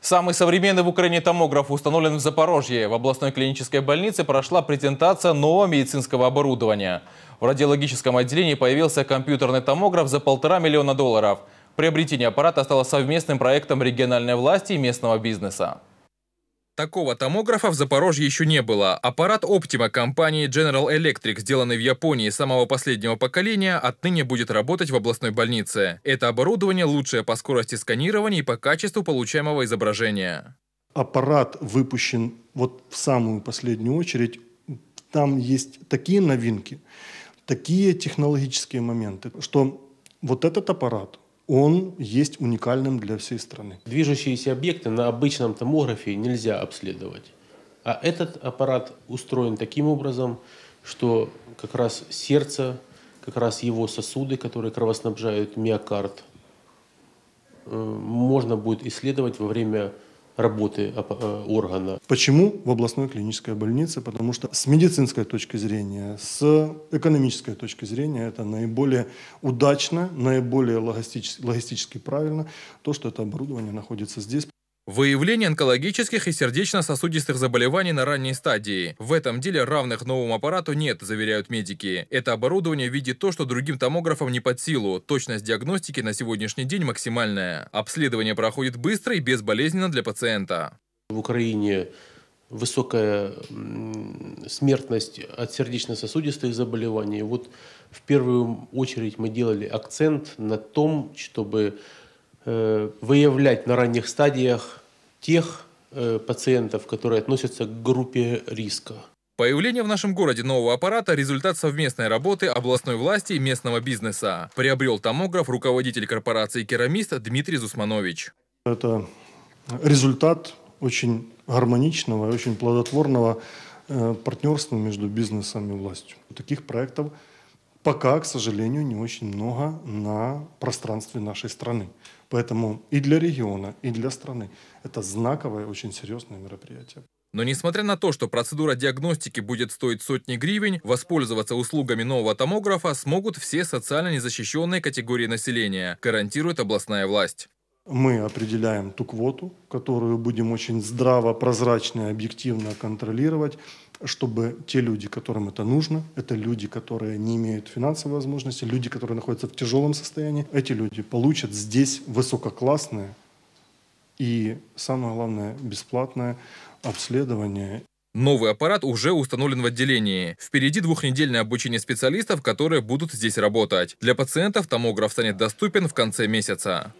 Самый современный в Украине томограф установлен в Запорожье. В областной клинической больнице прошла презентация нового медицинского оборудования. В радиологическом отделении появился компьютерный томограф за полтора миллиона долларов. Приобретение аппарата стало совместным проектом региональной власти и местного бизнеса. Такого томографа в Запорожье еще не было. Аппарат Optima компании General Electric, сделанный в Японии самого последнего поколения, отныне будет работать в областной больнице. Это оборудование лучшее по скорости сканирования и по качеству получаемого изображения. Аппарат выпущен вот в самую последнюю очередь. Там есть такие новинки, такие технологические моменты, что вот этот аппарат – он есть уникальным для всей страны. Движущиеся объекты на обычном томографе нельзя обследовать. А этот аппарат устроен таким образом, что как раз сердце, как раз его сосуды, которые кровоснабжают миокард, э, можно будет исследовать во время работы э, органа. Почему в областной клинической больнице? Потому что с медицинской точки зрения, с экономической точки зрения это наиболее удачно, наиболее логистически, логистически правильно, то, что это оборудование находится здесь, Выявление онкологических и сердечно-сосудистых заболеваний на ранней стадии. В этом деле равных новому аппарату нет, заверяют медики. Это оборудование видит то, что другим томографам не под силу. Точность диагностики на сегодняшний день максимальная. Обследование проходит быстро и безболезненно для пациента. В Украине высокая смертность от сердечно-сосудистых заболеваний. Вот в первую очередь мы делали акцент на том, чтобы э, выявлять на ранних стадиях тех э, пациентов, которые относятся к группе риска. Появление в нашем городе нового аппарата – результат совместной работы областной власти и местного бизнеса. Приобрел томограф руководитель корпорации «Керамист» Дмитрий Зусманович. Это результат очень гармоничного и очень плодотворного э, партнерства между бизнесом и властью. Таких проектов – пока, к сожалению, не очень много на пространстве нашей страны. Поэтому и для региона, и для страны это знаковое, очень серьезное мероприятие. Но несмотря на то, что процедура диагностики будет стоить сотни гривен, воспользоваться услугами нового томографа смогут все социально незащищенные категории населения, гарантирует областная власть мы определяем ту квоту, которую будем очень здраво, прозрачно и объективно контролировать, чтобы те люди, которым это нужно, это люди, которые не имеют финансовой возможности, люди, которые находятся в тяжелом состоянии, эти люди получат здесь высококлассное и, самое главное, бесплатное обследование Новый аппарат уже установлен в отделении. Впереди двухнедельное обучение специалистов, которые будут здесь работать. Для пациентов томограф станет доступен в конце месяца.